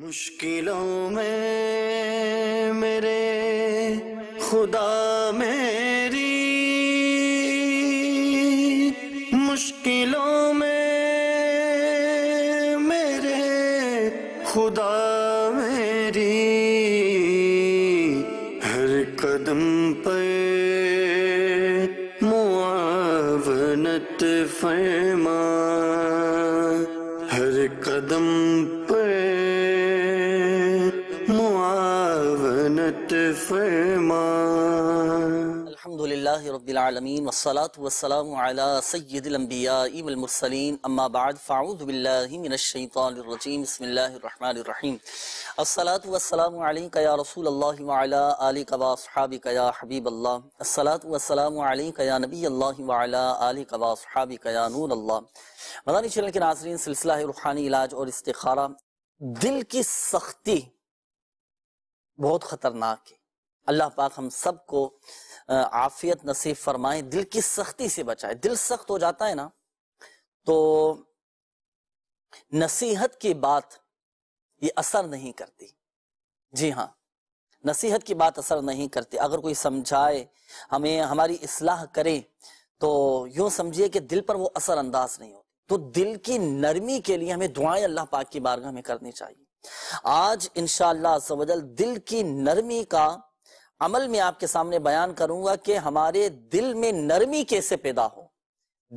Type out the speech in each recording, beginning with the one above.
मुश्किलों में मेरे खुदा मेरी मुश्किलों में मेरे खुदा मेरी हर कदम पर मुआवनत फर आलमीन वसलात वसलाम सैदम्बियामरसलिन अम्माबाद फ़ाउदबिल्लिनशैतरजीम बसमीम असलात वसलाम या रसूल अल्लाह कवाफ़ाब या हबीब अल्लाह असलात वसलाम या नबी अल्लाह कवाफ़ाब या नूर अल्लाह मदानी चैनल के नाजरीन सिलसिला रूहानी इलाज और इस्तारा दिल की सख्ती बहुत ख़तरनाक है अल्लाह पाक हम सबको आफियत नसीब फरमाए दिल की सख्ती से बचाए दिल सख्त हो जाता है ना तो नसीहत की बात ये असर नहीं करती जी हाँ नसीहत की बात असर नहीं करती अगर कोई समझाए हमें हमारी इसलाह करे तो यूं समझिए कि दिल पर वो असर अंदाज नहीं होती तो दिल की नरमी के लिए हमें दुआएं अल्लाह पाक की बारगाह में करनी चाहिए आज इनशाला दिल की नरमी का अमल में आपके सामने बयान करूंगा कि हमारे दिल में नरमी कैसे पैदा हो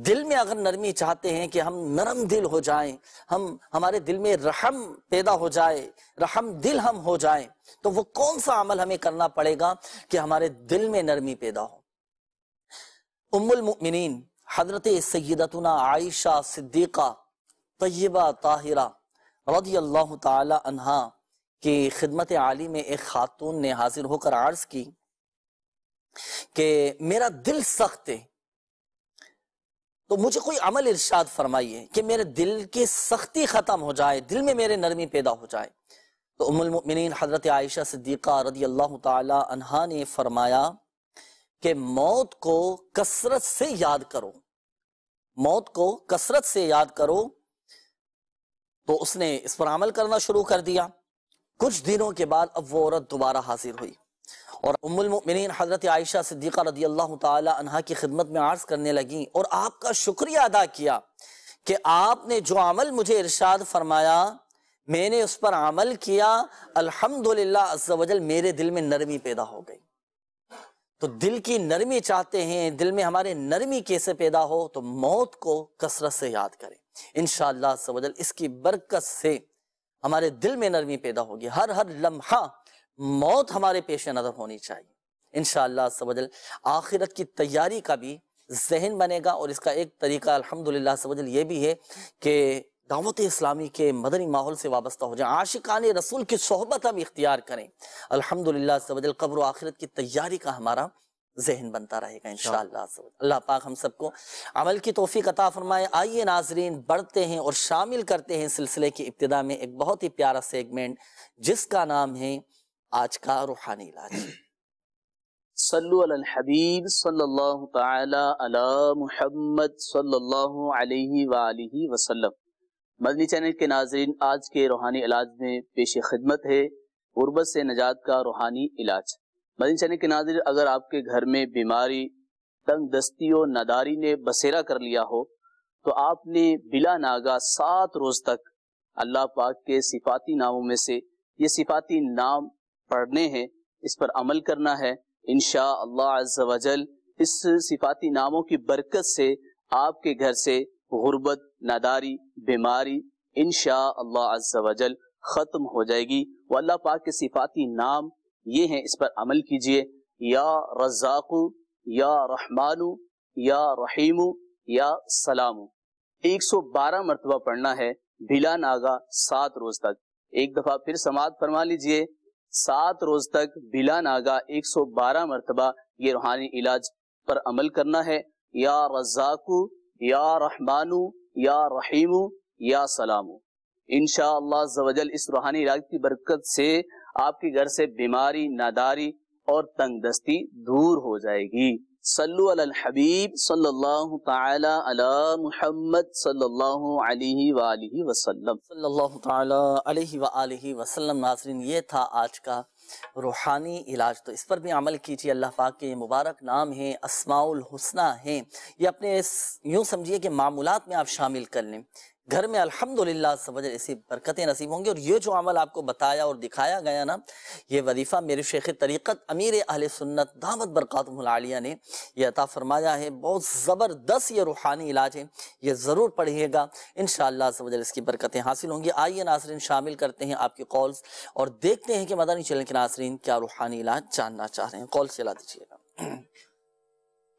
दिल में अगर नरमी चाहते हैं कि हम नरम दिल हो जाएं, हम हमारे दिल में रहम पैदा हो जाए रहम दिल हम हो जाएं, तो वो कौन सा अमल हमें करना पड़ेगा कि हमारे दिल में नरमी पैदा हो उम्मुलमिन हजरत सैदतना आयशा सिद्दीक़ा तय्यबा ताहिरा रदी अल्लाह तहा कि खिदमत आली में एक खातून ने हाजिर होकर आर्ज की कि मेरा दिल सख्त है तो मुझे कोई अमल इर्शाद फरमाइए कि मेरे दिल की सख्ती ख़त्म हो जाए दिल में मेरे नरमी पैदा हो जाए तो उमिन हजरत आयशा सिद्दीक़ा रदी अल्लाह तहा ने फरमाया कि मौत को कसरत से याद करो मौत को कसरत से याद करो तो उसने इस पर अमल करना शुरू कर दिया कुछ दिनों के बाद अब वो औरत दोबारा हाजिर हुई और हज़रत आयशा सिद्दीक़ा रदी अल्लाह तहा की खिदमत में आर्ज़ करने लगी और आपका शुक्रिया अदा किया कि आपने जो अमल मुझे इरशाद फरमाया मैंने उस पर अमल किया अल्हम्दुलिल्लाह मेरे दिल में नरमी पैदा हो गई तो दिल की नरमी चाहते हैं दिल में हमारे नरमी कैसे पैदा हो तो मौत को कसरत से याद करें इन शजल इसकी बरकत से हमारे दिल में नरमी पैदा होगी हर हर लम्हा मौत हमारे पेश नज़र होनी चाहिए इन शबल आखिरत की तैयारी का भी जहन बनेगा और इसका एक तरीका अलहमदिल्ला सवजल ये भी है कि दावत इस्लामी के मदनी माहौल से वाबस्ता हो जाए आशिकान रसूल की सोहबत हम इख्तियार करें अलहमदिल्ला सवजल कब्र आखिरत की तैयारी का हमारा जहन बनता रहेगा इन अल्लाह पाक हम सबको अमल की तोफ़ी अता फरमाए आइए नाजरीन बढ़ते हैं और शामिल करते हैं सिलसिले की इब्तदा में एक बहुत ही प्यारा सेगमेंट जिसका नाम है आज का रूहानी इलाज मदनी चैनल के नाजरीन आज के रूहानी इलाज में पेश खिदमत है गुर्बत से नजात का रूहानी इलाज मदीन चैनल के नाजिर अगर आपके घर में बीमारी तंग दस्ती और नदारी ने बसेरा कर लिया हो तो आपने बिला नागा सात रोज तक अल्लाह पाक के सिफाती नामों में से ये सिफाती नाम पढ़ने हैं इस पर अमल करना है इन शजल इस सिफाती नामों की बरकत से आपके घर से गुर्बत नदारी बीमारी इन अल्लाह खत्म हो जाएगी वो अल्लाह पाक के सिफाती नाम ये हैं इस पर अमल कीजिए या रज़ाकु या रहमानु या रहीमु या सलामु 112 मरतबा पढ़ना है भिला नागा सात रोज तक एक दफा फिर समाप्त फरमा लीजिए सात रोज तक भिला नागा 112 मरतबा ये रूहानी इलाज पर अमल करना है या रज़ाकु या रहमानु या रहीमु या सलामु इन इस रूहानी इलाज की बरकत से आपके घर से बीमारी नादारी और तंग दस्ती दूर हो जाएगी सल्लु अल हबीब सल्लल्लाहु ताला अला मुहम्मद सल्लल्लाहु अलैहि वालिहि वसल्लम सल्लल्लाहु ताला अलैहि वालिहि वसल्लम नाजरीन ये था आज का रूहानी इलाज तो इस पर भी अमल कीजिए अल्लाह पाक के मुबारक नाम है असमाउल हुसना हैं ये अपने यूं समझिए कि मामूलत में आप शामिल कर लें घर में अल्हम्दुलिल्लाह समझ ऐसी बरकतें नसीब होंगी और ये जो अमल आपको बताया और दिखाया गया ना ये वजीफ़ा मेरे शेख तरीक़त अमीर अहल सुन्नत दामद बरक़ातमिया ने यह अता फरमाया है बहुत ज़बरदस्त ये रूहानी इलाज है ये ज़रूर पढ़िएगा इन समझ इसकी बरकतें हासिल होंगी आइए नासरीन शामिल करते हैं आपके कॉल्स और देखते हैं कि मदानी चैनल के नासरीन क्या रूहानी इलाज जानना चाह रहे हैं कॉल चला दीजिएगा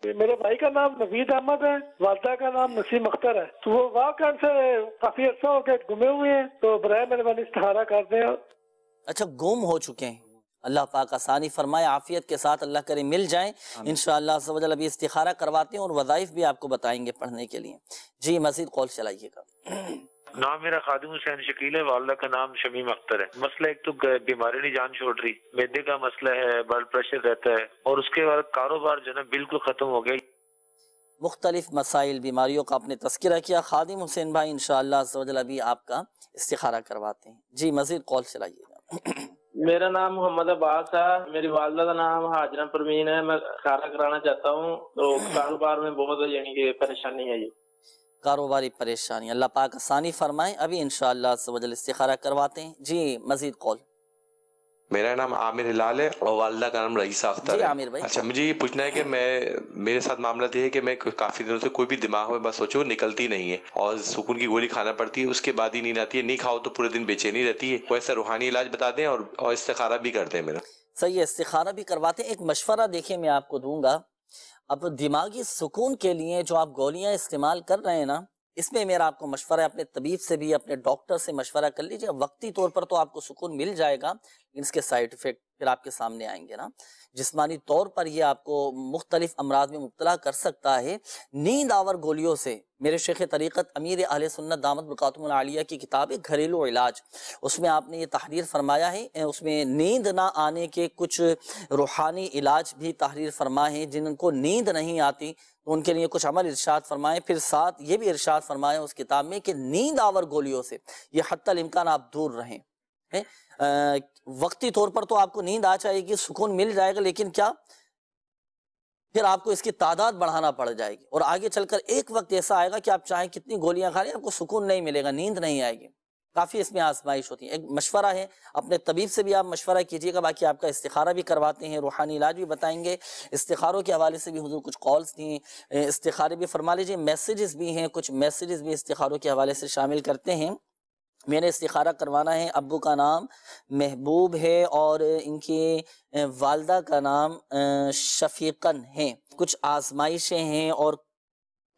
मेरे भाई का नाम नवीद अहमद है वालदा का नाम नसीम अख्तर है तो वो वाकन से काफी अच्छा हो गए गुमे हुए हैं तो बर मेहरबानी सहारा कर दे अच्छा गुम हो चुके हैं अल्लाह पाक आसानी फरमाए आफियत के साथ अल्लाह करे मिल जाए इन शजल अभी इस्तारा करवाते हैं और वज़ाइफ भी आपको बताएंगे पढ़ने के लिए जी मजीद कॉल चलाइएगा नाम मेरा खादिम हुसैन शकील है वालदा का नाम शमीम अख्तर है मसला एक तो बीमारी नहीं जान छोड़ रही मैदे का मसला है ब्लड प्रेशर रहता है और उसके बाद कारोबार जो है बिल्कुल ख़त्म हो गया मुख्तलिफ मसाइल बीमारियों का आपने तस्करा किया खादिम हुसैन भाई इन अभी आपका इस्तारा करवाते हैं जी मजीद कॉल चलाइएगा मेरा नाम मोहम्मद अब्बास है मेरी वालदा का नाम हाजरा परवीन है मैं खारा कराना चाहता हूँ तो कारोबार में बहुत यानी कि परेशानी है ये कारोबारी परेशानी अल्लाह पाक आसानी फरमाए अभी इन शजल इस्तारा करवाते हैं जी मजीद कॉल मेरा नाम आमिर हिलाल है और वालदा का नाम रईसा अख्तर है आमिर भाई अच्छा मुझे ये पूछना है कि मैं मेरे साथ मामला तो ये है कि मैं काफी दिनों से कोई भी दिमाग में बस सोचो निकलती नहीं है और सुकून की गोली खाना पड़ती है उसके बाद ही नींद आती है नहीं खाओ तो पूरे दिन बेचैनी रहती है वो ऐसा रूहानी इलाज बता दें और, और इस्तारा भी कर हैं मेरा सही है इस्तारा भी करवाते हैं एक मशवरा देखे मैं आपको दूंगा अब दिमागी सुकून के लिए जो आप गोलियां इस्तेमाल कर रहे हैं ना इसमें मेरा आपको मशवरा है अपने तबीब से भी अपने डॉक्टर से मशवरा कर लीजिए वक्ती तौर पर तो आपको सुकून मिल जाएगा इसके साइड इफेक्ट फिर आपके सामने आएंगे ना जिसमानी तौर पर यह आपको मुख्तलिफ अमराज में मुबतला कर सकता है नींद आवर गोलियों से मेरे शेख तरीक़त अमीर आल सुन्नत दामद आलिया की किताब है घरेलू इलाज उसमें आपने ये तहरीर फरमाया है उसमें नींद ना आने के कुछ रूहानी इलाज भी तहरीर फरमाए हैं जिनको नींद नहीं आती तो उनके लिए कुछ अमल इर्शाद फरमाएं फिर साथ ये भी इर्शाद फरमाएं उस किताब में कि नींद आवर गोलियों से ये हत्तल इम्कान आप दूर रहें वक्ती तौर पर तो आपको नींद आ जाएगी सुकून मिल जाएगा लेकिन क्या फिर आपको इसकी तादाद बढ़ाना पड़ जाएगी और आगे चलकर एक वक्त ऐसा आएगा कि आप चाहे कितनी गोलियां खा लें आपको सुकून नहीं मिलेगा नींद नहीं आएगी काफ़ी इसमें आजमाइश होती है एक मशवरा है अपने तबीब से भी आप मशवरा कीजिएगा बाकी आपका इस्तारा भी करवाते हैं रूहानी इलाज भी बताएंगे इस्तारों के हवाले से भी हजूर कुछ कॉल्स थी इस्तारे भी फरमा लीजिए मैसेजेस भी हैं कुछ मैसेजेस भी इस्तारों के हवाले से शामिल करते हैं मैंने इस्तारा करवाना है अबू का नाम महबूब है और इनके वालदा का नाम शफीकन है कुछ आजमाइशें हैं और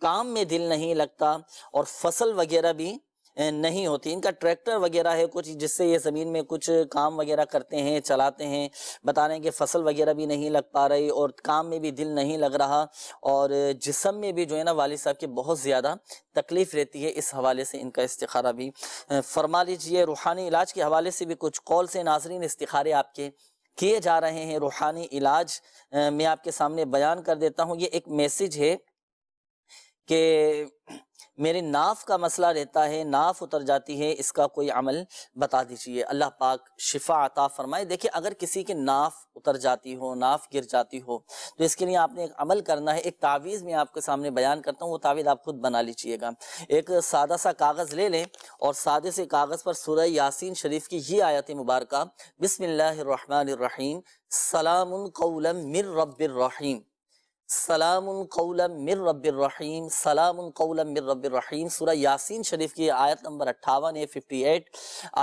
काम में दिल नहीं लगता और फसल वगैरह भी नहीं होती इनका ट्रैक्टर वगैरह है कुछ जिससे ये ज़मीन में कुछ काम वगैरह करते हैं चलाते हैं बता रहे हैं कि फसल वगैरह भी नहीं लग पा रही और काम में भी दिल नहीं लग रहा और जिसम में भी जो है ना वालिद साहब की बहुत ज़्यादा तकलीफ़ रहती है इस हवाले से इनका इस्तारा भी फरमा लीजिए रूहानी इलाज के हवाले से भी कुछ कॉल से नाजरीन इस्तारे आपके किए जा रहे हैं रूहानी इलाज मैं आपके सामने बयान कर देता हूँ ये एक मैसेज है कि मेरे नाफ का मसला रहता है नाफ उतर जाती है इसका कोई अमल बता दीजिए अल्लाह पाक शिफा आता फरमाए देखिए अगर किसी की नाफ उतर जाती हो नाफ गिर जाती हो तो इसके लिए आपने एक अमल करना है एक तावीज़ में आपके सामने बयान करता हूँ वो तावीज़ आप खुद बना लीजिएगा एक सादा सा कागज़ ले लें और सादे से कागज़ पर सुर यासिन शरीफ की ही आयत मुबारक बिसमीम सलाम मिर रबीम कौलम मिर सलामकौलमिर रहीम सूरह यासीन शरीफ की आयत नंबर अट्ठावन है फिफ्टी एट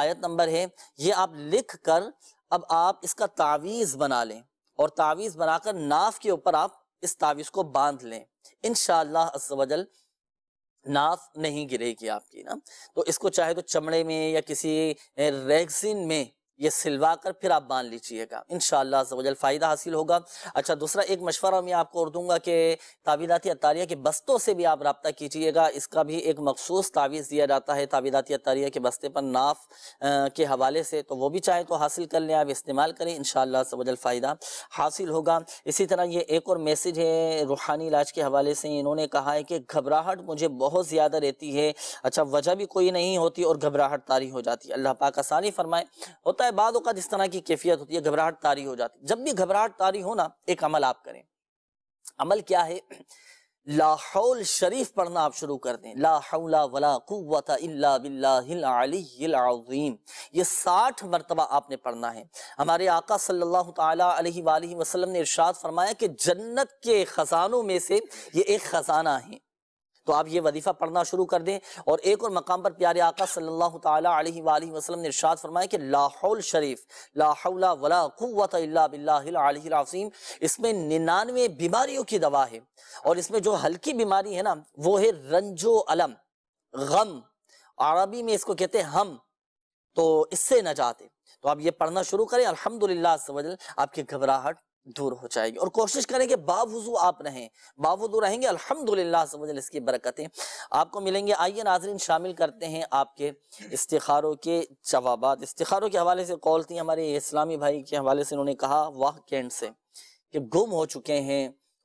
आयत नंबर है ये आप लिख कर अब आप इसका तावीज़ बना लें और तावीज़ बनाकर नाफ के ऊपर आप इस तावीज़ को बांध लें इन शजल नाफ नहीं गिरेगी आपकी ना तो इसको चाहे तो चमड़े में या किसी रेगजिन में ये सिलवा कर फिर आप बांध लीजिएगा इन शजल फ़ायदा हासिल होगा अच्छा दूसरा एक मशवरा मैं आपको और दूंगा कि तावीदाती अतारिया के बस्तों से भी आप रबता कीजिएगा इसका भी एक मखसूस तावीज़ दिया जाता है तावीदाती अतारिया के बस्ते पर नाफ के हवाले से तो वो भी चाहें तो हासिल कर लें आप इस्तेमाल करें इन शजल फ़ायदा हासिल होगा इसी तरह ये एक और मैसेज है रूहानी इलाज के हवाले से इन्होंने कहा है कि घबराहट मुझे बहुत ज़्यादा रहती है अच्छा वजह भी कोई नहीं होती और घबराहट तारी हो जाती है अल्लाह पाक आसानी फरमाए होता होता है बाद जिस तरह की कैफियत होती है घबराहट तारी हो जाती है जब भी घबराहट तारी हो ना एक अमल आप करें अमल क्या है लाहौल शरीफ पढ़ना आप शुरू कर दें लाहौला वला बिल्लाजीम ये साठ मरतबा आपने पढ़ना है हमारे आका सल्लल्लाहु अलैहि वसल्लम ने इरशाद फरमाया कि जन्नत के ख़जानों में से ये एक ख़जाना है तो आप ये वजीफ़ा पढ़ना शुरू कर दें और एक और मकाम पर प्यारे आका सल्लल्लाहु अलैहि वसल्लम ने इरशाद फरमाया कि लाहौल शरीफ लाहौला वला क़ुव्वत इल्ला अज़ीम इसमें निन्यानवे बीमारियों की दवा है और इसमें जो हल्की बीमारी है ना वो है रंजो अलम गम अरबी में इसको कहते हैं हम तो इससे न जाते तो आप ये पढ़ना शुरू करें अल्हम्दुलिल्लाह आपकी घबराहट दूर हो जाएगी और कोशिश करें कि बावजू आप रहें बावजू रहेंगे अल्हम्दुलिल्लाह समझ इसकी बरकतें आपको मिलेंगे आइए नाजरीन शामिल करते हैं आपके इस्तारों के जवाब इस्तारों के हवाले से कॉल थी हमारे इस्लामी भाई के हवाले से उन्होंने कहा वाह कैंट से कि गुम हो चुके हैं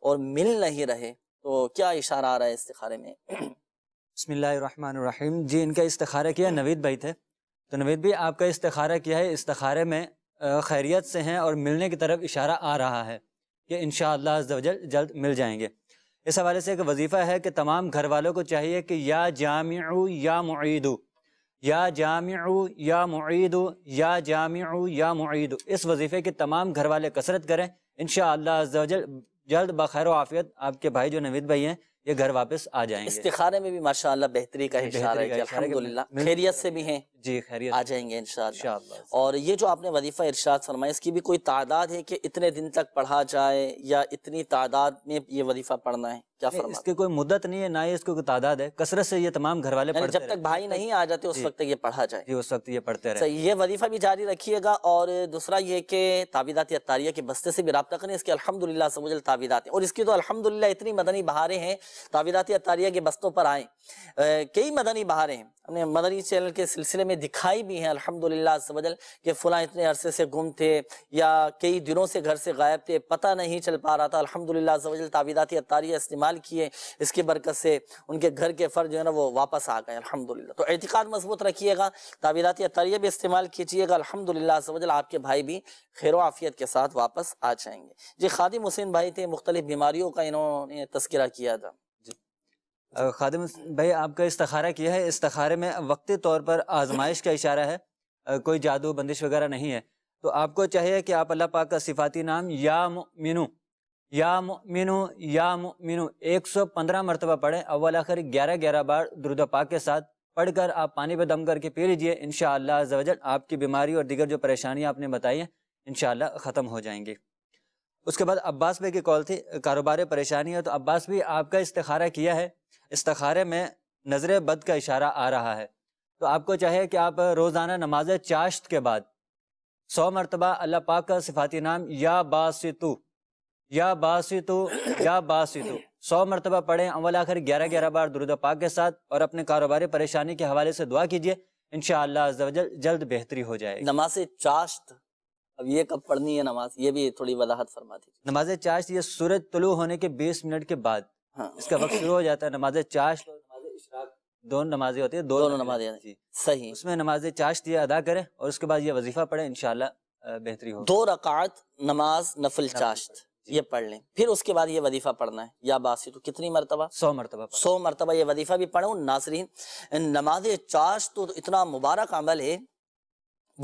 और मिल नहीं रहे तो क्या इशारा आ रहा है इस्तारे में बसमिल्लर जी इनका इस्तारा किया नवीद भाई थे तो नवीद भाई आपका इस्तारा किया है इस्तारे में खैरियत से हैं और मिलने की तरफ इशारा आ रहा है कि इन शजल जल्द मिल जाएंगे इस हवाले से एक वजीफ़ा है कि तमाम घर वालों को चाहिए कि या जाम या मुईदू या जाम या मुईदू या जाम या मुईदू इस वजीफ़े की तमाम घर वाले कसरत करें इन शजल जल्द बखैर आफियत आपके भाई जो नवीद भाई हैं ये घर वापस आ जाएंगे इस्तारे में भी माशा बेहतरी का इशारा है खैरियत से भी हैं जी खैरियत आ जाएंगे इन और ये जो आपने वजीफ़ा इर्शाद फरमाया इसकी भी कोई तादाद है कि इतने दिन तक पढ़ा जाए या इतनी तादाद में ये वजीफ़ा पढ़ना है क्या फरमा इसकी कोई मुद्दत नहीं है ना ही इसकी कोई तादाद है कसरत से ये तमाम घर वाले जब तक भाई नहीं आ जाते उस वक्त ये पढ़ा जाए जी उस वक्त ये पढ़ते रहे ये वजीफा भी जारी रखिएगा और दूसरा ये कि ताबीदात अतारिया के बस्ते से भी रबता करें इसके अलहमदिल्ला से मुझे ताबीदात और इसकी तो अलहमदिल्ला इतनी मदनी बहारें हैं ताबीदात अतारिया के बस्तों पर आए कई मदनी बहारें हैं हमने मदनी चैनल के सिलसिले में हमें दिखाई भी हैं अल्हम्दुलिल्लाह समझल कि फ़लाँ इतने अरसे से गुम थे या कई दिनों से घर से गायब थे पता नहीं चल पा रहा था अल्हम्दुलिल्लाह समझल तावीदाती अतारी इस्तेमाल किए इसकी बरकत से उनके घर के फ़र्ज जो है ना वो वापस आ गए अलहमदिल्ला तो एतिकाद मजबूत रखिएगा तावीदाती अतारिया भी इस्तेमाल कीजिएगा अलहमदिल्ला समझल आपके भाई भी खैर आफियत के साथ वापस आ जाएंगे जी खादिम हुसैन भाई थे मुख्तलिफ बीमारियों का इन्होंने तस्करा किया था खादिम भाई आपका इस्तारा किया है इस्तारे में वक्ती तौर पर आजमाइश का इशारा है कोई जादू बंदिश वगैरह नहीं है तो आपको चाहिए कि आप अल्लाह पाक का सिफाती नाम या मीनू या मीनू या मीनू एक सौ पंद्रह मरतबा पढ़ें अव्वल आखिर ग्यारह ग्यारह बार दुरुद पाक के साथ पढ़कर आप पानी पर दम करके पी लीजिए इन शजल आपकी बीमारी और दीगर जो परेशानियाँ आपने बताई हैं इन ख़त्म हो जाएंगी उसके बाद अब्बास भाई की कॉल थी कारोबार परेशानी है तो अब्बास भी आपका इस्तारा किया है इस्तारे में नज़र बद का इशारा आ रहा है तो आपको चाहिए कि आप रोज़ाना नमाज चाश्त के बाद सौ मरतबा अल्लाह पाक का सिफाती नाम या बासितु या बासितु या बासितु सौ मरतबा पढ़ें अवल आखिर ग्यारह ग्यारह बार दुरुद पाक के साथ और अपने कारोबारी परेशानी के हवाले से दुआ कीजिए इन जल्द जल्द बेहतरी हो जाए नमाज चाश्त अब ये कब पढ़नी है नमाज ये भी थोड़ी वजाहत फरमा दीजिए नमाज चाश्त ये सूरज तुलू होने के बीस मिनट के बाद हाँ। इसका वक्त शुरू हो जाता है नमाज चाश दोनों नमाजें होती है दो दोनों नमाजें सही उसमें नमाज चाश दिया अदा करें और उसके बाद ये वजीफा पढ़े इनशाला बेहतरी हो दो रकात नमाज नफल चाश्त ये पढ़ लें फिर उसके बाद ये वजीफा पढ़ना है या बासी तो कितनी मरतबा सौ मरतबा सौ मरतबा ये वजीफा भी पढ़ू नासरीन नमाज चाश तो इतना मुबारक अमल है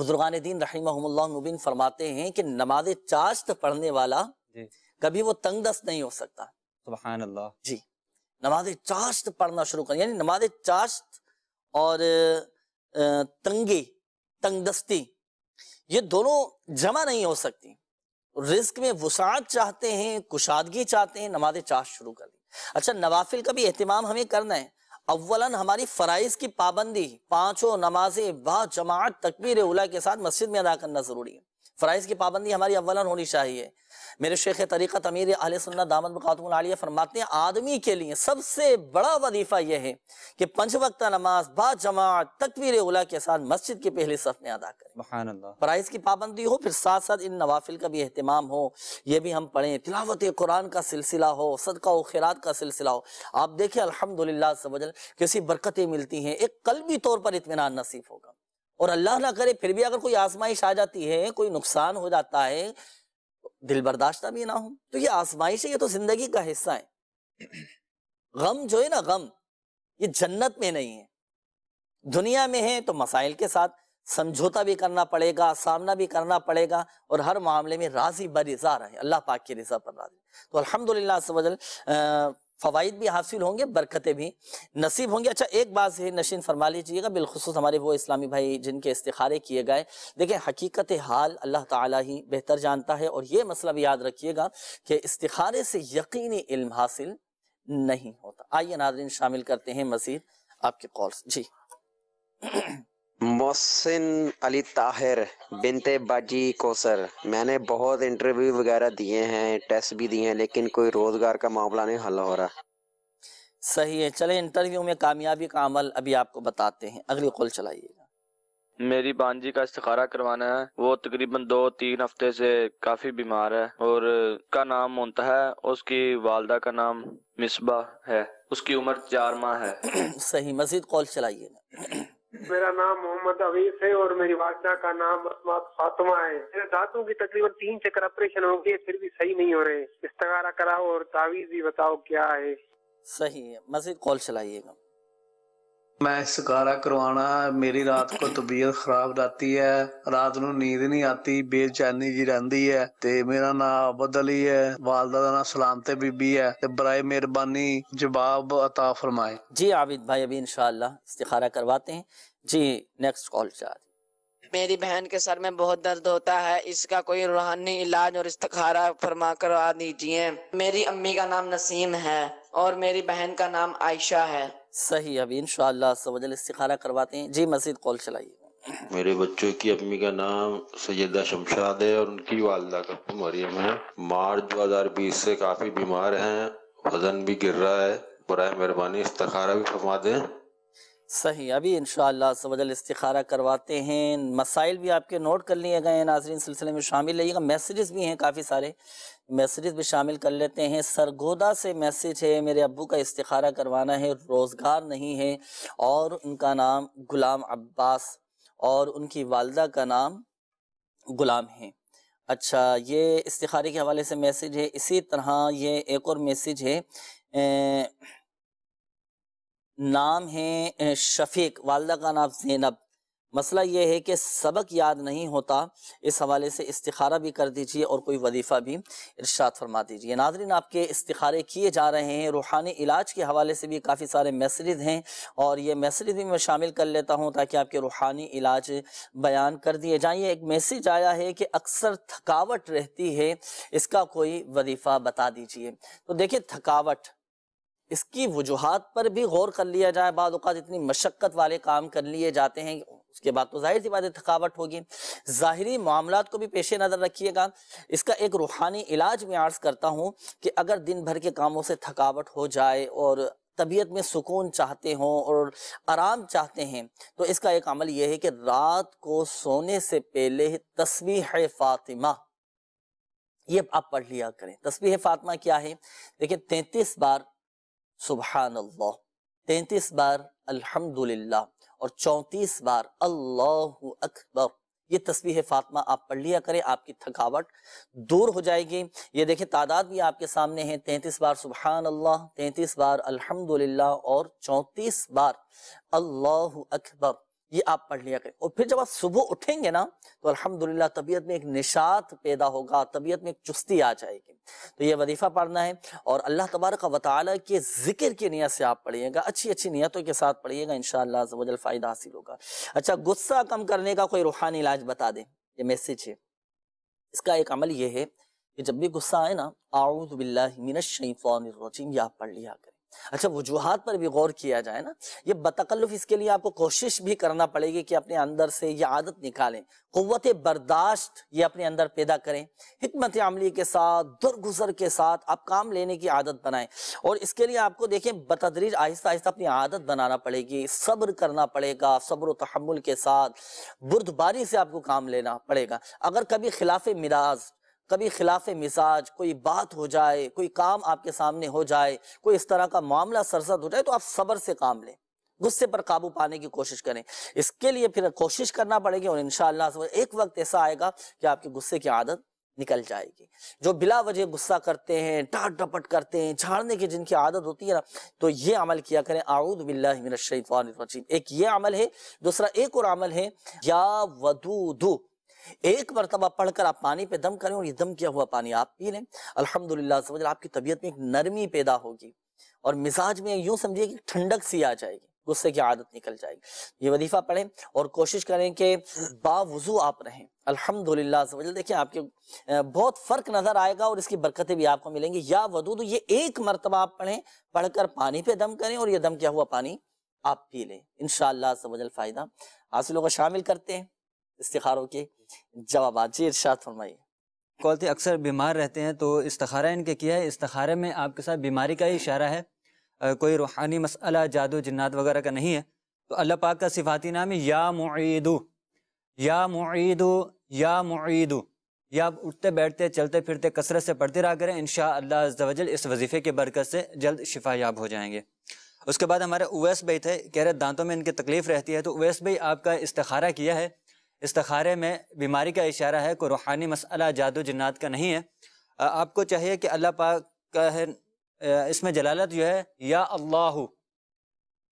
बुजुर्गान दीन रहीमबिन फरमाते हैं कि नमाज चाश्त पढ़ने वाला कभी वो तंग दस्त नहीं हो सकता सुबहान जी नमाज चाश्त पढ़ना शुरू करें यानी नमाज चाश्त और तंगी तंगदस्ती ये दोनों जमा नहीं हो सकती रिस्क में वसात चाहते हैं कुशादगी चाहते हैं नमाज चाश शुरू कर दी अच्छा नवाफिल का भी अहतमाम हमें करना है अव्वलन हमारी फ़राइज़ की पाबंदी पांचों नमाजें बा जमात तकबीर उला के साथ मस्जिद में अदा करना ज़रूरी है फ़राइज़ की पाबंदी हमारी अवला होनी चाहिए मेरे शेख तरीक़ा तमीर आल सुन्ना दामद खातून फरमाते हैं आदमी के लिए सबसे बड़ा वजीफ़ा यह है कि पंच वक्ता नमाज जमात तकवीर उला के साथ मस्जिद के पहले सफ में अदा करें फ़राइज़ की पाबंदी हो फिर साथ साथ इन नवाफिल का भी अहतमाम हो यह भी हम पढ़ें तिलावत कुरान का सिलसिला हो सदका व खैरात का सिलसिला हो आप देखें अलहमदिल्ला किसी बरकतें मिलती हैं एक कल भी तौर पर इतमान नसीब होगा और अल्लाह ना करे फिर भी अगर कोई आजमाइश आ जाती है कोई नुकसान हो जाता है दिल बर्दाश्त भी ना हो तो ये आजमाइश है ये तो जिंदगी का हिस्सा है गम जो है ना गम ये जन्नत में नहीं है दुनिया में है तो मसाइल के साथ समझौता भी करना पड़ेगा सामना भी करना पड़ेगा और हर मामले में राजी बरिजा रहे अल्लाह पाक की रजा पर राजी तो अल्हम्दुलिल्लाह फ़वाद भी हासिल होंगे बरकतें भी नसीब होंगी अच्छा एक बात से नशीन फरमा लीजिएगा बिलखसूस हमारे वो इस्लामी भाई जिनके इस्तारे किए गए देखें हकीकत हाल अल्लाह ताला ही बेहतर जानता है और ये मसला भी याद रखिएगा कि इस्तारे से यकीनी इल्म हासिल नहीं होता आइए नादरीन शामिल करते हैं मजीद आपके कॉल्स जी मोहसिन अली ताहिर बिनते बाजी कोसर मैंने बहुत इंटरव्यू वगैरह दिए हैं टेस्ट भी दिए हैं लेकिन कोई रोज़गार का मामला नहीं हल हो रहा सही है चले इंटरव्यू में कामयाबी का अमल अभी आपको बताते हैं अगली कॉल चलाइएगा मेरी बांजी का इस्तारा करवाना है वो तकरीबन दो तीन हफ्ते से काफी बीमार है और का नाम मुनता है उसकी वालदा का नाम मिसबा है उसकी उम्र चार माह है सही मजीद कॉल चलाइए मेरा नाम मोहम्मद अवीस है और मेरी वालदा का नाम फातमा है मेरे दांतों की तकरीबन तीन चक्कर ऑपरेशन हो गए फिर भी सही नहीं हो रहे इस्तारा कराओ और तावीज भी बताओ क्या है सही है मजीद कॉल चलाइएगा मैं सकारा करवाना मेरी रात को तबीयत खराब रहती है रात नु नींद नहीं आती बेचैनी जी रही है ते मेरा ना अबद अली है वालदा का नाम सलामते बीबी है ते बरए मेहरबानी जवाब अता फरमाए जी आबिद भाई अभी इंशाल्लाह इस्तिखारा करवाते हैं जी नेक्स्ट कॉल चार मेरी बहन के सर में बहुत दर्द होता है इसका कोई रूहानी इलाज और इस्तखारा फरमा करवा दीजिए मेरी अम्मी का नाम नसीम है और मेरी बहन का नाम आयशा है सही अभी इन करवाते हैं जी मजीद कॉल चलाइए मेरे बच्चों की अम्मी का नाम सैदा शमशाद है और उनकी वालदा का मरियम है मार्च 2020 से काफ़ी बीमार हैं वजन भी गिर रहा है बुरा मेहरबानी इस्तारा भी फरमा दें सही अभी इन शजल इस्तारा करवाते हैं मसाइल भी आपके नोट कर लिए गए हैं नाजरीन सिलसिले में शामिल रहिएगा मैसेजेस भी हैं काफ़ी सारे मैसेज भी शामिल कर लेते हैं सरगोदा से मैसेज है मेरे अबू का इस्तारा करवाना है रोज़गार नहीं है और उनका नाम गुलाम अब्बास और उनकी वालदा का नाम गुलाम है अच्छा ये इस्तारे के हवाले से मैसेज है इसी तरह ये एक और मैसेज है ए, नाम है शफीक वालदा का नाम जैनब मसला ये है कि सबक याद नहीं होता इस हवाले से इस्तारा भी कर दीजिए और कोई वजीफ़ा भी इर्शाद फरमा दीजिए नाजरीन आपके इस्तारे किए जा रहे हैं रूहानी इलाज के हवाले से भी काफ़ी सारे मैसेज हैं और ये मैसेज भी मैं शामिल कर लेता हूँ ताकि आपके रूहानी इलाज बयान कर दिए जाइए एक मैसेज आया है कि अक्सर थकावट रहती है इसका कोई वजीफ़ा बता दीजिए तो देखिए थकावट इसकी वजूहत पर भी गौर कर लिया जाए बाद इतनी मशक्क़त वाले काम कर लिए जाते हैं उसके बाद तो जाहिर सी बात है थकावट होगी ज़ाहरी मामला को भी पेश नज़र रखिएगा इसका एक रूहानी इलाज मैं आर्ज करता हूँ कि अगर दिन भर के कामों से थकावट हो जाए और तबीयत में सुकून चाहते हों और आराम चाहते हैं तो इसका एक अमल यह है कि रात को सोने से पहले तस्वीर फातिमा ये आप पढ़ लिया करें तस्वीर फातिमा क्या है देखिए तैंतीस बार सुबहानल्ला तैतीस तैंतीस बार अल्हम्दुलिल्लाह और चौंतीस बार अल्लाह अकबर ये तस्वीर है फातिमा आप पढ़ लिया करें आपकी थकावट दूर हो जाएगी ये देखें तादाद भी आपके सामने है तैंतीस बार सुबहान अल्लाह तैंतीस बार अल्हम्दुलिल्लाह और चौंतीस बार अल्लाह अकबर ये आप पढ़ लिया करें और फिर जब आप सुबह उठेंगे ना तो अल्हम्दुलिल्लाह तबीयत में एक निशात पैदा होगा तबीयत में एक चुस्ती आ जाएगी तो ये वजीफा पढ़ना है और अल्लाह तबारक वाली के जिक्र की नीयत से आप पढ़िएगा अच्छी अच्छी नीयतों के साथ पढ़िएगा इन फ़ायदा हासिल होगा अच्छा गुस्सा कम करने का कोई रूहानी इलाज बता दें ये मैसेज है इसका एक अमल ये है कि जब भी गुस्सा आए ना आउज़ बिल्लामिनशीम आप पढ़ लिया करें अच्छा वजूहत पर भी गौर किया जाए ना ये बतकल्लुफ इसके लिए आपको कोशिश भी करना पड़ेगी कि अपने अंदर से ये आदत निकालें कुत बर्दाश्त ये अपने अंदर पैदा करें हमत अमली के साथ दुरगुजर के साथ आप काम लेने की आदत बनाएं और इसके लिए आपको देखें बतदरीज आहिस्ता आहिस्ता अपनी आदत बनाना पड़ेगी सब्र करना पड़ेगा सब्र तहमुल के साथ बुरदबारी से आपको काम लेना पड़ेगा अगर कभी खिलाफ मिराज कभी खिलाफ मिजाज कोई बात हो जाए कोई काम आपके सामने हो जाए कोई इस तरह का मामला सरसद हो जाए तो आप सब्र से काम लें गुस्से पर काबू पाने की कोशिश करें इसके लिए फिर कोशिश करना पड़ेगी और इनशाला एक वक्त ऐसा आएगा कि आपके गुस्से की आदत निकल जाएगी जो बिला वजह गुस्सा करते हैं टाट डपट करते हैं झाड़ने की जिनकी आदत होती है ना तो ये अमल किया करें आऊद बिल्लाशफ़ान एक ये अमल है दूसरा एक और अमल है या वदूदू एक मरतबा पढ़कर आप पानी पे दम करें और ये दम किया हुआ पानी आप पी लें अलहमदुल्ला समझ आपकी तबीयत में एक नरमी पैदा होगी और मिजाज में यूं समझिए कि ठंडक सी आ जाएगी गुस्से की आदत निकल जाएगी ये वजीफा पढ़ें और कोशिश करें कि बावजू आप रहें अल्हम्दुलिल्लाह समझ देखिए आपके बहुत फ़र्क नज़र आएगा और इसकी बरकतें भी आपको मिलेंगी या वदूद ये एक मरतबा आप पढ़ें पढ़कर पानी पे दम करें और ये दम किया हुआ पानी आप पी लें इन शाह फ़ायदा हासिलों को शामिल करते हैं इस्तारों के जवाब जी इर्शाद फरमाइए कौलते अक्सर बीमार रहते हैं तो इस्तारा इनके किया है इस्तारे में आपके साथ बीमारी का ही इशारा है कोई रूहानी मसला जादू जन्नात वगैरह का नहीं है तो अल्लाह पाक का सिफाती नाम है या मुईदू या मुईदू या मुईदू या आप उठते बैठते चलते फिरते कसरत से पढ़ते रहा करें इन शाजल इस वजीफ़े के बरकत से जल्द शिफा याब हो जाएंगे उसके बाद हमारे उवैस भाई थे कह रहे दांतों में इनकी तकलीफ़ रहती है तो उवैस भाई आपका इस्तारा किया है तखारे में बीमारी का इशारा है कोई रूहानी मसला जादू जन्नात का नहीं है आपको चाहिए कि अल्लाह पाक का है इसमें जलालत जो है या अल्लाह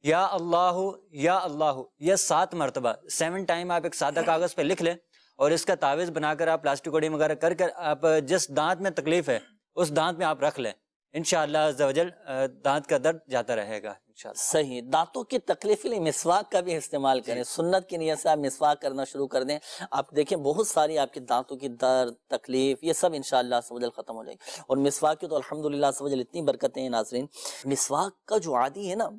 या अल्लाह या अल्लाह यह सात मरतबा सेवन टाइम आप एक सादा कागज़ पर लिख लें और इसका तावीज़ बनाकर आप प्लास्टिक कोडिंग वगैरह कर कर आप जिस दांत में तकलीफ़ है उस दांत में आप रख लें इन शाह दांत का दर्द जाता रहेगा सही दांतों की तकलीफ लिए मिसवाक का भी इस्तेमाल करें सुन्नत की नीयत से आप मिसवाक करना शुरू कर दें आप देखें बहुत सारी आपके दांतों की दर्द तकलीफ ये सब इनशाला ख़त्म हो जाएगी और मिसवाक की तो अलहमदिल्ला इतनी बरकतें हैं नाजरीन मिसवाक का जो आदि है ना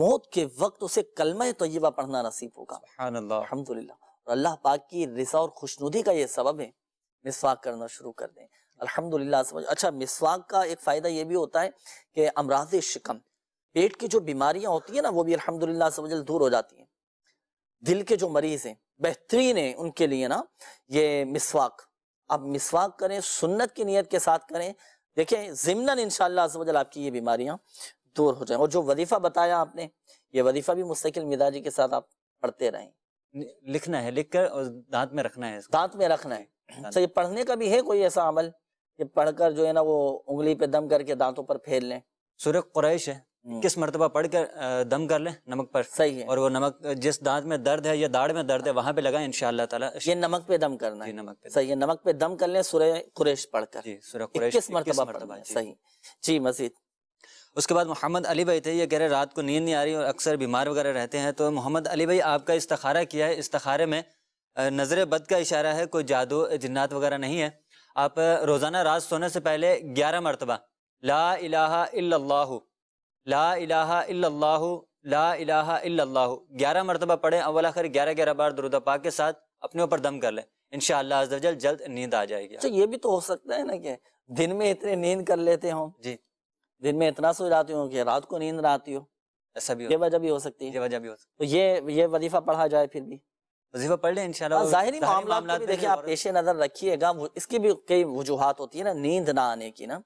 मौत के वक्त उसे कलमा तयबा पढ़ना नसीब होगा अलहमदिल्ला और अल्लाह पाक की रजा और खुशनुदी का ये सबब है मिसवाक करना शुरू कर दें अल्हम्दुलिल्लाह अच्छा मिसवाक का एक फ़ायदा ये भी होता है कि अमराज शिकम पेट की जो बीमारियां होती है ना वो भी अलहमदिल्ला वजल दूर हो जाती हैं दिल के जो मरीज हैं बेहतरीन है उनके लिए ना ये मिसवाक आप मिसवाक करें सुन्नत की नीयत के साथ करें देखें ज़िमनन शजल आपकी ये बीमारियां दूर हो जाएं और जो वजीफ़ा बताया आपने ये वजीफ़ा भी मुस्तकिल मिजाजी के साथ आप पढ़ते रहें लिखना है लिख कर और दांत में रखना है दांत में रखना है हाँ। सर ये पढ़ने का भी है कोई ऐसा अमल ये पढ़कर जो है ना वो उंगली पे दम करके दांतों पर फेर लें सूर्य क्रैश है हम्म। किस मरतबा पढ़ कर दम कर लें नमक पर सही है और वो नमक जिस दांत में दर्द है या दाढ़ में दर्द है वहाँ पे लगा इन ताला ये नमक पे दम करना है नमक पे सही है नमक पे दम कर ले सुरह कुरेश पढ़कर जी कुरेश किस मरतबा सही जी मजीद उसके बाद मोहम्मद अली भाई थे ये कह रहे रात को नींद नहीं आ रही और अक्सर बीमार वगैरह रहते हैं तो मोहम्मद अली भाई आपका इस्तारा किया है इस्तारे में नज़र बद का इशारा है कोई जादू जन्नात वगैरह नहीं है आप रोज़ाना रात सोने से पहले ग्यारह मरतबा ला अला ला इलाहा इल्लल्लाहु ला इलाहा इल्लल्लाहु ग्यारह मरतबा पढ़ें अवल आखिर ग्यारह ग्यारह बार दुरुदा पाक के साथ अपने ऊपर दम कर लें इन शजल जल्द नींद आ जाएगी अच्छा ये भी तो हो सकता है ना कि दिन में इतने नींद कर लेते हो जी दिन में इतना सो जाती हो कि रात को नींद आती हो ऐसा भी ये वजह भी हो सकती है ये वजह भी हो सकती है तो ये ये वजीफा पढ़ा जाए फिर भी वजीफा पढ़ लें इंशाल्लाह हाँ, जाहिरी मामला देखिए आप पेश नज़र रखिएगा इसकी भी कई वजूहत होती है ना नींद ना आने की ना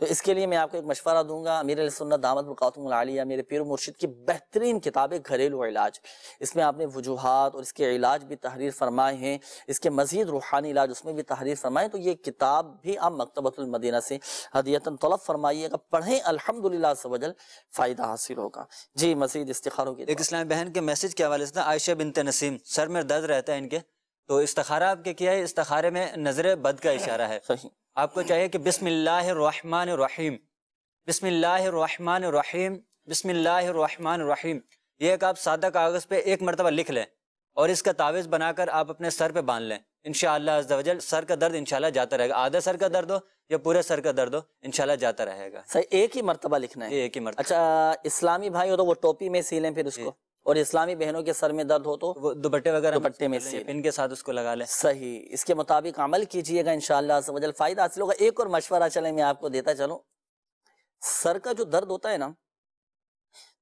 तो इसके लिए मैं आपको एक मशवरा दूंगा अमीर सुन्नत दामद बकातमिया मेरे पीर मुर्शिद की बेहतरीन किताब घरेलू इलाज इसमें आपने वजूहत और इसके इलाज भी तहरीर फरमाए हैं इसके मजीद रूहानी इलाज उसमें भी तहरीर फरमाएँ तो ये किताब भी आप मकतबतुलमदीना से हदीता तलब फरमाइएगा पढ़ें अलहमदिल्ला सवजल फ़ायदा हासिल होगा जी मजीद इस्तारों की एक इस्लामी बहन के मैसेज के हवाले से आयशा बिनते नसीम सर में दर्द रहता है इनके तो इस्तखारा आपके किया है इस्तखारे में नजर बद का इशारा है आपको चाहिए कि बिसमीम बिसमीम बिसमीम ये एक आप सादा कागज़ पे एक मरतबा लिख लें और इसका तावीज़ बनाकर आप अपने सर पे बांध लें इन शजल सर का दर्द इनशाला जाता रहेगा आधा सर का दर्द हो या पूरे सर का दर्द हो इनशाला जाता रहेगा सर एक ही मरतबा लिखना है एक ही मरतबा अच्छा इस्लामी भाई हो तो वो टोपी में सी लें फिर उसको और इस्लामी बहनों के सर में दर्द हो तो दुपट्टे वगैरह दुपट्टे में से इनके साथ उसको लगा ले सही इसके मुताबिक अमल कीजिएगा इन शजल फ़ायदा हासिल होगा एक और मशवरा चले मैं आपको देता चलूँ सर का जो दर्द होता है ना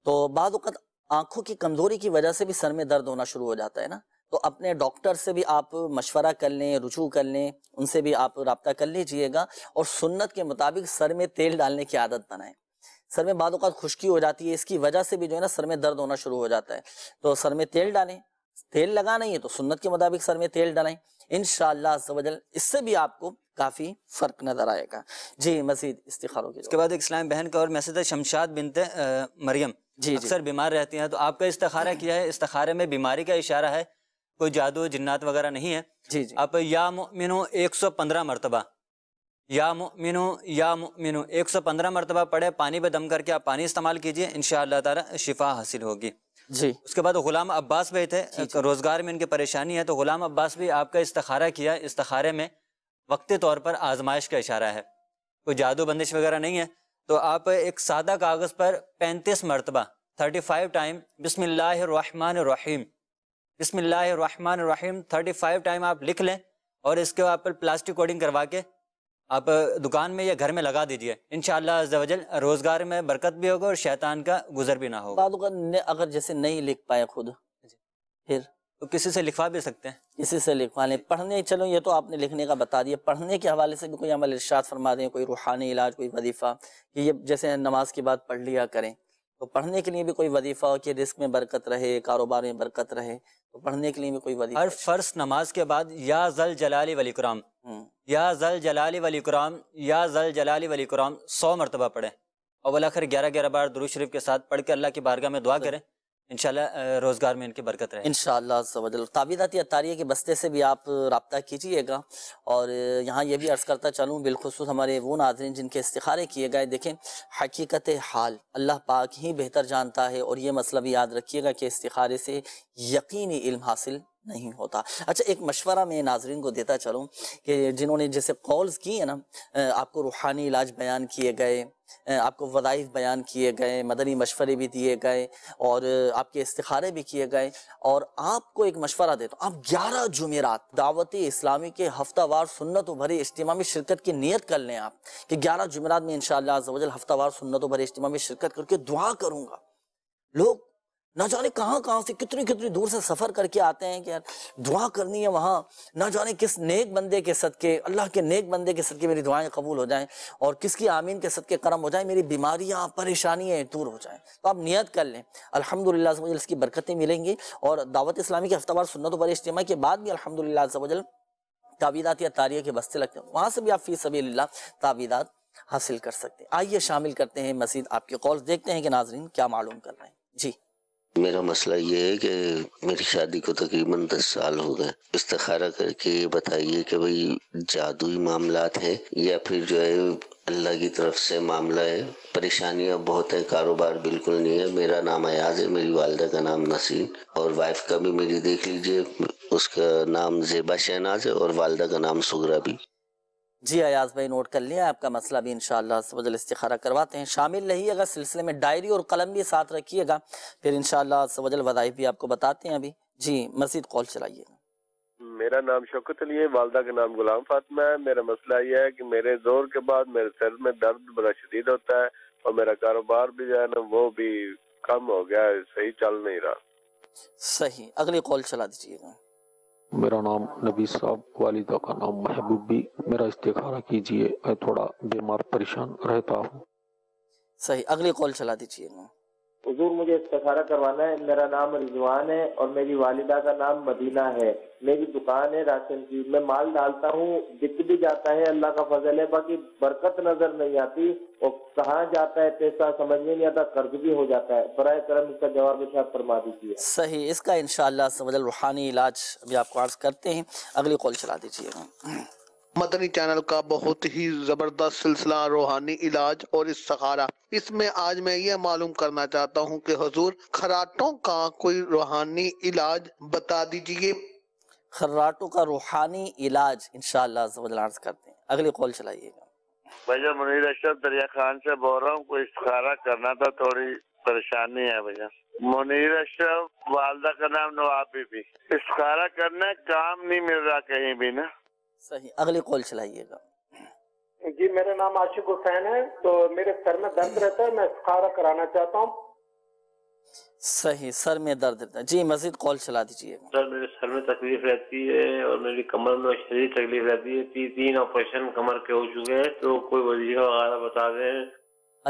तो बाद आंखों की कमजोरी की वजह से भी सर में दर्द होना शुरू हो जाता है ना तो अपने डॉक्टर से भी आप मशवरा कर लें रुजू कर लें उनसे भी आप रबता कर लीजिएगा और सुन्नत के मुताबिक सर में तेल डालने की आदत बनाएं सर में बाद खुश्की हो जाती है इसकी वजह से भी जो है ना सर में दर्द होना शुरू हो जाता है तो सर में तेल डालें तेल लगा नहीं है तो सुन्नत के मुताबिक सर में तेल डालें इन शजल इससे भी आपको काफी फर्क नजर आएगा जी मजीद इस्तारों के इसके बाद इस्लाम बहन का और मैसेज है शमशाद बिनते मरियम जी अक्सर बीमार रहती हैं तो आपका इस्तारा किया है इस्तारे में बीमारी का इशारा है कोई जादू जन्नात वगैरह नहीं है जी जी आप या एक सौ पंद्रह मरतबा या मिनु या मिनु एक सौ पंद्रह मरतबा पढ़े पानी पर दम करके आप पानी इस्तेमाल कीजिए इन शाह शिफा हासिल होगी जी उसके बाद गुलाम अब्बास भी थे रोज़गार में इनकी परेशानी है तो गुलाम अब्बास भी आपका इस्तारा किया इस्तारे में वक्ती तौर पर आजमाइश का इशारा है कोई जादू बंदिश वगैरह नहीं है तो आप एक सादा कागज़ पर पैंतीस मरतबा थर्टी फाइव टाइम बिसमीम बिसमीम थर्टी फाइव टाइम आप लिख लें और इसके बाद प्लास्टिक कोडिंग करवा के आप दुकान में या घर में लगा दीजिए इन शजल रोजगार में बरकत भी होगा और शैतान का गुजर भी ना होगा अगर जैसे नहीं लिख पाए खुद फिर तो किसी से लिखवा भी सकते हैं किसी से लिखवा लें पढ़ने चलो ये तो आपने लिखने का बता दिया पढ़ने के हवाले से भी कोई अमल इर्शाद फरमा दें कोई रूहानी इलाज कोई वजीफ़ा कि ये जैसे नमाज के बाद पढ़ लिया करें तो पढ़ने के लिए भी कोई वजीफ़ा हो कि रिस्क में बरकत रहे कारोबार में बरकत रहे तो पढ़ने के लिए भी कोई वजीफा हर फर्श नमाज के बाद या जल जलाली वलीकराम हम्म। या जल जलाली वली कुराम या जल जलाली वली कुराम सौ मरतबा पढ़ें और वल आखिर ग्यारह ग्यारह बार दुरू शरीफ के साथ पढ़ के अल्लाह की बारगाह में दुआ करें इनशाला रोज़गार में इनकी बरकत रहे इनशालाबीदाती ताबीदाती अतारिया के बस्ते से भी आप रबता कीजिएगा और यहाँ यह भी अर्ज़ करता चलूँ बिलखसूस हमारे वो नाजरन जिनके इस्तारे किए गए देखें हकीकत हाल अल्लाह पाक ही बेहतर जानता है और ये मसला भी याद रखिएगा कि इस्तारे से यकीनी इल्म हासिल नहीं होता अच्छा एक मशवरा मैं नाजरन को देता चलूँ कि जिन्होंने जैसे कॉल्स की है ना आपको रूहानी इलाज बयान किए गए आपको वदाइफ बयान किए गए मदनी मशवरे भी दिए गए और आपके इस्तारे भी किए गए और आपको एक मशवरा देता तो आप ग्यारह जुमेरात दावती इस्लामी के हफ्तावार सुन्नत भरे इज्तम में शिरकत की नीयत कर लें आप कि ग्यारह जुमेरात में इन शाह हफ्तावार सुन्नत भरे इज्तम में शिरकत करके दुआ करूँगा लोग ना जाने कहाँ कहाँ से कितनी कितनी दूर से सफर करके आते हैं कि यार दुआ करनी है वहाँ ना जाने किस नेक बंदे के सदके अल्लाह के नेक बंदे के सदके मेरी दुआएं कबूल हो जाएं और किसकी आमीन के सदके करम हो जाए मेरी बीमारियाँ परेशानियाँ दूर हो जाएं तो आप नियत कर लें अलहमदिल्ला इसकी बरकतें मिलेंगी और दावत इस्लामी के हफ्तावार सुनत वाले इज्तम के बाद भी अलहमदिल्ला तावीदात या तारिया के बस्ते लगते हैं वहाँ से भी आप फीस सभी तावीदात हासिल कर सकते हैं आइए शामिल करते हैं मजीद आपके कॉल देखते हैं कि नाजरीन क्या मालूम कर रहे हैं जी मेरा मसला ये है कि मेरी शादी को तकरीबन दस साल हो गए इस्तारा करके ये बताइए कि भाई जादुई मामला है या फिर जो है अल्लाह की तरफ से मामला है परेशानियां बहुत है कारोबार बिल्कुल नहीं है मेरा नाम अयाज है मेरी वालदा का नाम नसीम और वाइफ का भी मेरी देख लीजिए उसका नाम जेबा शहनाज है और वालदा का नाम सुगरा भी जी अयाज हाँ, भाई नोट कर लिया आपका मसला भी इनशाला इस्तारा करवाते हैं शामिल रहिएगा सिलसिले में डायरी और कलम भी साथ रखिएगा फिर इनशाला वजाइफ भी आपको बताते हैं अभी जी मजीद कॉल चलाइएगा मेरा नाम शौकत अली है वालदा का नाम गुलाम फातमा है मेरा मसला यह है कि मेरे जोर के बाद मेरे सर में दर्द बड़ा शदीद होता है और मेरा कारोबार भी जो है ना वो भी कम हो गया है सही चल नहीं रहा सही अगली कॉल चला दीजिएगा मेरा नाम नबी साहब वालिदा का नाम महबूब भी मेरा इस्तेखारा कीजिए मैं थोड़ा बीमार परेशान रहता हूँ सही अगली कॉल चला दीजिए हजूर मुझे इस्तारा करवाना है मेरा नाम रिजवान है और मेरी वालिदा का नाम मदीना है मेरी दुकान है राशन की मैं माल डालता हूँ बिक भी जाता है अल्लाह का फजल है बाकी बरकत नजर नहीं आती और कहाँ जाता है पैसा समझ में नहीं आता कर्ज भी हो जाता है बर करम इसका जवाब फरमा दीजिए सही इसका इनशाला रूहानी इलाज भी आपको अर्ज करते हैं अगली कॉल चला दीजिएगा मदनी चैनल का बहुत ही जबरदस्त सिलसिला रूहानी इलाज और इस सहारा इसमें आज मैं ये मालूम करना चाहता हूँ कि हजूर खराटों का कोई रूहानी इलाज बता दीजिए खराटों का रूहानी इलाज इनशाला करते हैं अगले कॉल चलाइएगा भैया मुनीर अशरफ दरिया खान से बोल रहा हूँ कोई सहारा करना था थोड़ी परेशानी है भैया मुनीर अशरफ वालदा का नाम नवाबी भी इस्तारा करना काम नहीं मिल रहा कहीं भी ना सही अगली कॉल चलाइएगा जी मेरा नाम आशिक हुसैन है तो मेरे सर में दर्द रहता है मैं इस्खारा कराना चाहता हूँ सही सर में दर्द रहता है जी मजीद कॉल चला दीजिए सर मेरे सर में तकलीफ रहती है और मेरी कमर में शरीर तकलीफ रहती है ती, तीन ऑपरेशन कमर के हो चुके हैं तो कोई वजीफा वगैरह बता दें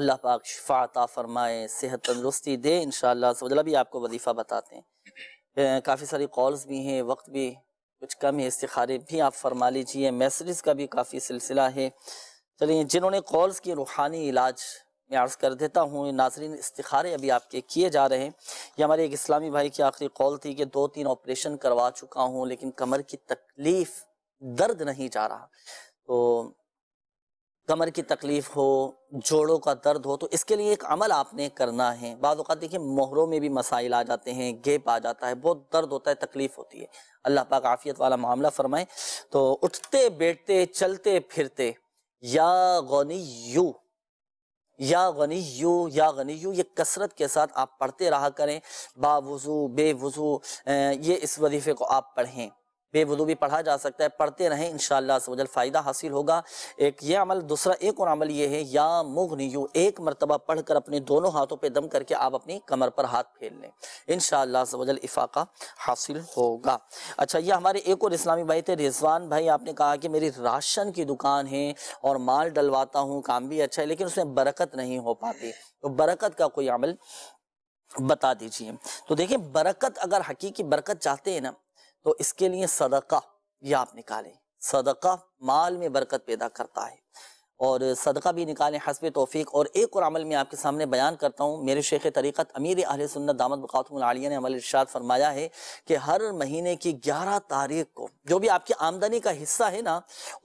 अल्लाह पाक शिफाता फरमाए सेहत तंदरुस्ती दे इन भी आपको वजीफा बताते हैं काफ़ी सारी कॉल्स भी हैं वक्त भी कुछ कम है इस्तारे भी आप फरमा लीजिए मैसेज का भी काफ़ी सिलसिला है चलिए जिन्होंने कॉल्स की रूहानी इलाज मैं अर्ज़ कर देता हूँ नाजरीन इस्तारे अभी आपके किए जा रहे हैं ये हमारे एक इस्लामी भाई की आखिरी कॉल थी कि दो तीन ऑपरेशन करवा चुका हूँ लेकिन कमर की तकलीफ़ दर्द नहीं जा रहा तो कमर की तकलीफ हो जोड़ों का दर्द हो तो इसके लिए एक अमल आपने करना है बाद देखिए मोहरों में भी मसाइल आ जाते हैं गेप आ जाता है बहुत दर्द होता है तकलीफ होती है अल्लाह पाक आफियत वाला मामला फरमाए तो उठते बैठते चलते फिरते या गनी यू या गनी यू या गनी यू ये कसरत के साथ आप पढ़ते रहा करें बावजू बेवजू ये इस वजीफे को आप पढ़ें बेवजू भी पढ़ा जा सकता है पढ़ते रहें इन शजल फ़ायदा हासिल होगा एक ये अमल दूसरा एक और अमल ये है या मुगनी यू एक मरतबा पढ़कर अपने दोनों हाथों पर दम करके आप अपनी कमर पर हाथ फेर लें इन शजल इफाका हासिल होगा अच्छा ये हमारे एक और इस्लामी भाई थे रिजवान भाई आपने कहा कि मेरी राशन की दुकान है और माल डलवाता हूँ काम भी अच्छा है लेकिन उसमें बरकत नहीं हो पाती तो बरकत का कोई अमल बता दीजिए तो देखिए बरकत अगर हकीकी बरकत चाहते हैं ना तो इसके लिए सदका ये आप निकालें सदका माल में बरकत पैदा करता है और सदका भी निकालें हसब तोफ़ी और एक और अमल में आपके सामने बयान करता हूँ मेरे शेख तरीक़त अमीर अहल सुन्नत दामद बक़ातमालिया ने अमल इर्शाद फरमाया है कि हर महीने की ग्यारह तारीख को जो भी आपकी आमदनी का हिस्सा है ना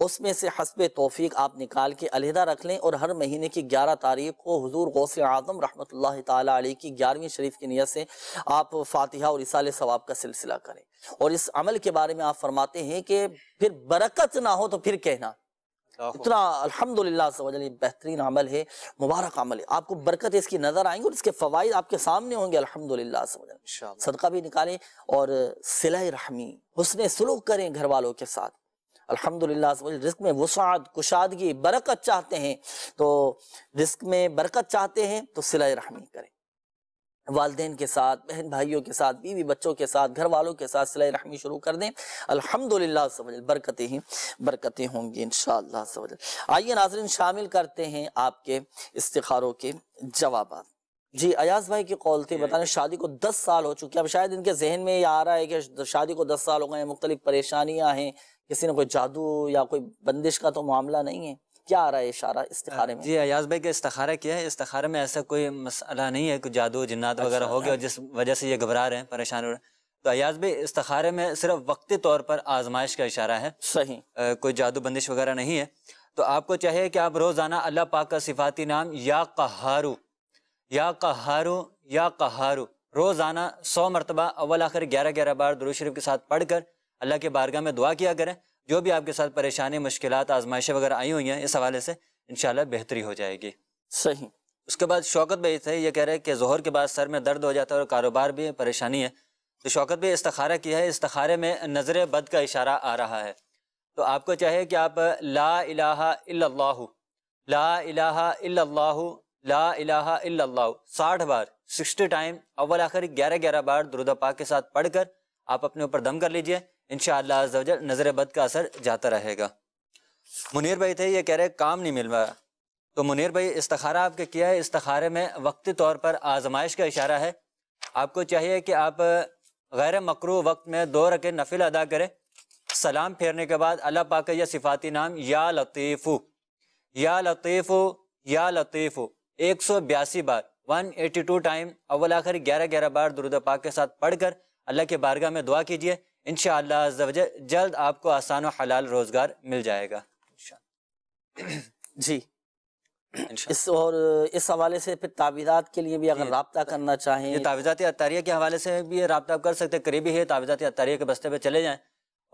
उसमें से हसब तोफ़ी आप निकाल के अलहदा रख लें और हर महीने की ग्यारह तारीख को हजूर गौस आजम रहमत ताली की ग्यारहवीं शरीफ की नीयत से आप फातिहा और इसाल सवाब का सिलसिला करें और इस अमल के बारे में आप फरमाते हैं कि फिर बरकत ना हो तो फिर कहना इतना अलहमदिल्ला बेहतरीन अमल है मुबारक अमल है आपको बरकत इसकी नज़र आएंगी और इसके फ़वाद आपके सामने होंगे अलहमदिल्ला सदका भी निकालें और सिला रहमी हुसन सलूक करें घर वालों के साथ अलहमदिल्ला रिस्क में वसाद कुशादगी बरकत चाहते हैं तो रिस्क में बरकत चाहते हैं तो सिला रहमी करें वालदे के साथ बहन भाइयों के साथ बीवी बच्चों के साथ घर वालों के साथ सिलाई रहमी शुरू कर दें अल्हम्दुलिल्लाह समझ बरकतें ही बरकतें होंगी इन समझ आइए नाजरन शामिल करते हैं आपके इस्तारों के जवाब जी अयाज भाई की कॉल थी बताने शादी को दस साल हो चुकी है अब शायद इनके जहन में ये आ रहा है कि शादी को दस साल हो गए मुख्तलिफ परेशानियाँ हैं किसी ने कोई जादू या कोई बंदिश का तो मामला नहीं है क्या आ रहा है इशारा इस्तारे में जी अयाज भाई का इस्तारा किया है इस्तारे में ऐसा कोई मसला नहीं है कोई जादू जन्नात अच्छा, वगैरह हो गया हाँ। जिस वजह से ये घबरा रहे हैं परेशान हो रहे हैं तो अयाज भाई इस्तारे में सिर्फ वक्ती तौर पर आजमाइश का इशारा है सही आ, कोई जादू बंदिश वगैरह नहीं है तो आपको चाहिए कि आप रोज़ाना अल्लाह पाक का सिफाती नाम या कहारू या कहारू या कहारू रोज़ाना सौ मरतबा अव्वल आखिर ग्यारह ग्यारह बार दुरू शरीफ के साथ पढ़ कर अल्लाह के बारगाह में दुआ किया करें जो भी आपके साथ परेशानी मुश्किल आजमाइशें वगैरह आई हुई हैं इस हवाले से इन बेहतरी हो जाएगी सही उसके बाद शौकत भाई थे ये कह रहे हैं कि जहर के बाद सर में दर्द हो जाता है और कारोबार भी परेशानी है तो शौकत भाई इस्तारा किया है इस्तारे में नज़र बद का इशारा आ रहा है तो आपको चाहिए कि आप ला इलाहा ला इलाहा ला इलाहा साठ बार सिक्सटी टाइम अव्वल आखिर ग्यारह ग्यारह बार दुरुदा पाक के साथ पढ़कर आप अपने ऊपर दम कर लीजिए इन शजल नज़र बद का असर जाता रहेगा मुनीर भाई थे ये कह रहे काम नहीं मिल रहा तो मुनीर भाई इस्तारा आपके किया है इस्तारे में वक्ती तौर पर आजमाइश का इशारा है आपको चाहिए कि आप गैर मकरू वक्त में दो रखे नफिल अदा करें सलाम फेरने के बाद अल्लाह पाक या सिफाती नाम या लतीफ़ू या लतीफ़ू या लतीफ़ू एक सौ बयासी बार वन एटी टू टाइम अवल आखिर ग्यारह ग्यारह बार दुरुद पाक के साथ पढ़ कर अल्लाह के बारगाह में दुआ कीजिए इन जल्द आपको आसान और हलाल रोज़गार मिल जाएगा जी इस और इस हवाले से फिर तावीज़ात के लिए भी अगर रबता करना चाहें तावीज़ात अतारिया के हवाले से भी रबता कर सकते हैं करीबी है तावीज़ात अतारिया के बस्ते पर चले जाएँ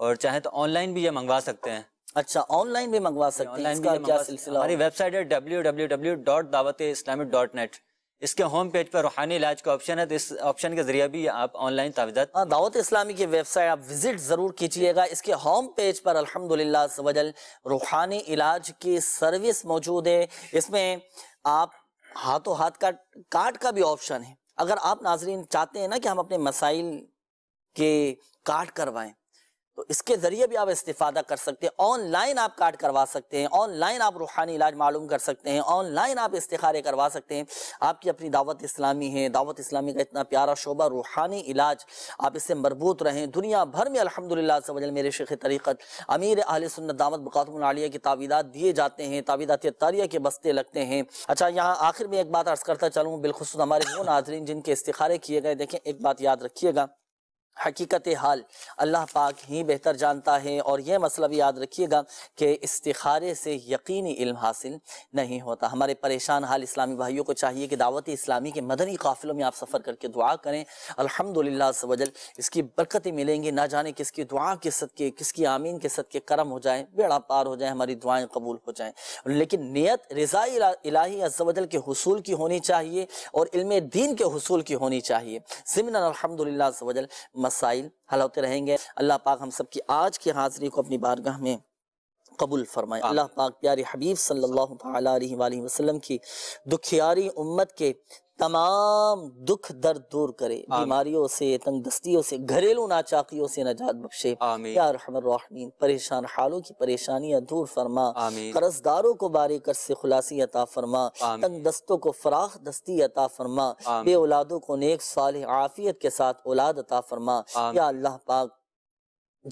और चाहें तो ऑनलाइन भी ये मंगवा सकते हैं अच्छा ऑनलाइन भी मंगवा सकते हैं ऑनलाइन भी क्या सिलसिला हमारी वेबसाइट है W W W dot Dawat Islamic dot net इसके होम पेज पर रूहानी इलाज का ऑप्शन है तो इस ऑप्शन के जरिए भी आप ऑनलाइन तावजात हाँ, दावत इस्लामी की वेबसाइट आप विजिट ज़रूर कीजिएगा इसके होम पेज पर अल्हम्दुलिल्लाह रूहानी इलाज की सर्विस मौजूद है इसमें आप हाथों हाथ का कार्ड का भी ऑप्शन है अगर आप नाजरीन चाहते हैं ना कि हम अपने मसाइल के कार्ड करवाएं तो इसके ज़रिए भी आप इस्तीफ़ादा कर सकते हैं ऑनलाइन आप कार्ड करवा सकते हैं ऑनलाइन आप रूहानी इलाज मालूम कर सकते हैं ऑनलाइन आप इस्तारे करवा सकते हैं आपकी अपनी दावत इस्लामी है दावत इस्लामी का इतना प्यारा शोबा रूहानी इलाज आप इससे मरबूत रहें दुनिया भर में अलहमदिल्ला वजल मेरे शेख तरीक़त अमीर अहल दावत बकातमिया की तावीदात दिए जाते हैं तावीदात तारिया के बस्ते लगते हैं अच्छा यहाँ आखिर में एक बात अर्ज़ करता चलूँ बिलखसूस हमारे वो नाजरीन जिनके इस्तारे किए गए देखें एक बात याद रखिएगा हकीकत हाल अल्लाह पाक ही बेहतर जानता है और यह मसला भी याद रखिएगा कि इस्तारे से यकीनी इल्म हासिल नहीं होता हमारे परेशान हाल इस्लामी भाइयों को चाहिए कि दावत इस्लामी के मदनी काफिलों में आप सफ़र करके दुआ करें अल्हम्दुलिल्लाह सवजल इसकी बरकतें मिलेंगी ना जाने किसकी दुआ के सदके किसकी आमीन के सदके करम हो जाए बेड़ा पार हो जाए हमारी दुआएँ कबूल हो जाएँ लेकिन नीयत रज़ा इलाही के हसूल की होनी चाहिए और इल्म दीन के हसूल की होनी चाहिए ज़िमन अलहमदिल्लाजल सवजल मसाइल हल होते रहेंगे अल्लाह पाक हम सब की आज की हाजिरी को अपनी बारगाह में कबूल फरमाए अल्लाह पाक प्यारे हबीब सल्लल्लाहु अलैहि वसल्लम की दुखियारी उम्मत के तमाम दुख दर्द दूर करे बीमारियों से तंगदस्तियों से घरेलू नाचाकियों से नजात बख्शे यारमीन परेशान हालों की परेशानियां दूर फरमा कर्जदारों को बारी कर से खुलासी अता फरमा तंग दस्तों को फराख दस्ती अता फरमा बे औलादों को नेक साल आफियत के साथ औलाद अता फरमा या अल्लाह पाक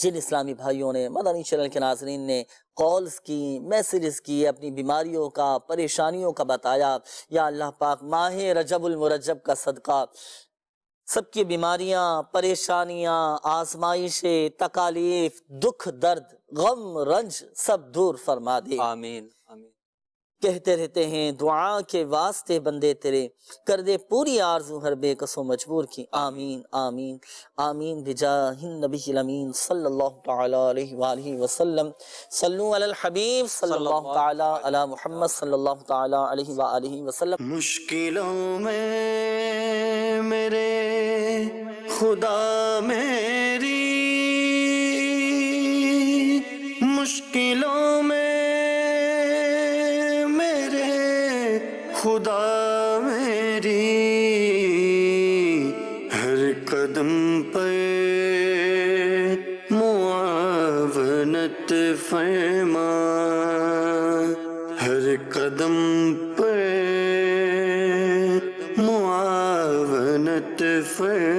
जिन इस्लामी भाइयों ने मदानी चैनल के नाजरन ने कॉल्स की मैसेजेस की अपनी बीमारियों का परेशानियों का बताया या अल्लाह पाक माह रजबुलमरजब का सदका सबकी बीमारियां परेशानियां आजमाइशें तकालीफ दुख दर्द गम रंज सब दूर फरमा दे आमीन कहते रहते हैं दुआ के वास्ते बंदे तेरे कर दे पूरी आरजू हर बेकसो मजबूर की आमीन आमीन आमीन बिजा नबी अमीन सल्लल्लाहु ताला अलैहि वसल्लम मोहम्मद सल्लल्लाहु ताला मुश्किलों में मेरे खुदा मेरी say